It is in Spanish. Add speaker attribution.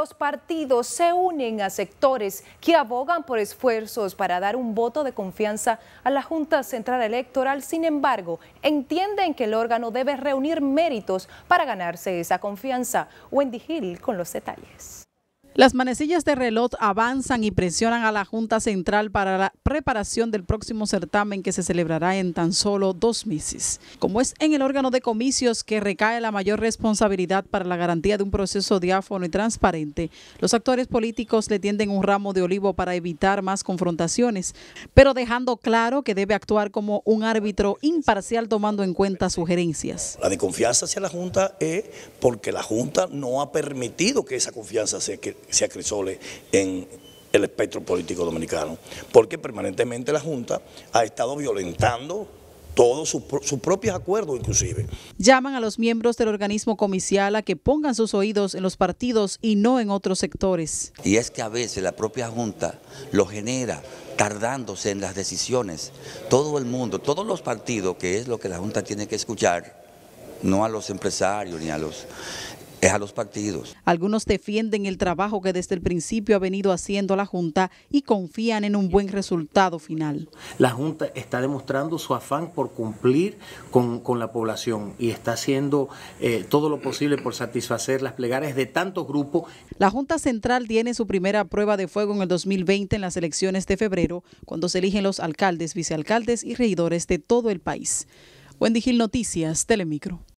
Speaker 1: los partidos se unen a sectores que abogan por esfuerzos para dar un voto de confianza a la Junta Central Electoral. Sin embargo, entienden que el órgano debe reunir méritos para ganarse esa confianza. Wendy Hill con los detalles.
Speaker 2: Las manecillas de reloj avanzan y presionan a la Junta Central para la preparación del próximo certamen que se celebrará en tan solo dos meses. Como es en el órgano de comicios que recae la mayor responsabilidad para la garantía de un proceso diáfono y transparente, los actores políticos le tienden un ramo de olivo para evitar más confrontaciones, pero dejando claro que debe actuar como un árbitro imparcial tomando en cuenta sugerencias.
Speaker 3: La desconfianza hacia la Junta es porque la Junta no ha permitido que esa confianza se, que, se acrisole en el espectro político dominicano, porque permanentemente la Junta ha estado violentando todos sus, sus, propios acuerdos inclusive.
Speaker 2: Llaman a los miembros del organismo comicial a que pongan sus oídos en los partidos y no en otros sectores.
Speaker 4: Y es que a veces la propia Junta lo genera tardándose en las decisiones. Todo el mundo, todos los partidos, que es lo que la Junta tiene que escuchar, no a los empresarios ni a los es a los partidos.
Speaker 2: Algunos defienden el trabajo que desde el principio ha venido haciendo la Junta y confían en un buen resultado final.
Speaker 3: La Junta está demostrando su afán por cumplir con, la población
Speaker 2: y está haciendo eh, todo lo posible por satisfacer las plegarias de tantos grupos. La Junta Central tiene su primera prueba de fuego en el 2020 en las elecciones de febrero, cuando se eligen los alcaldes, vicealcaldes y regidores de todo el país. Wendy Gil Noticias, Telemicro.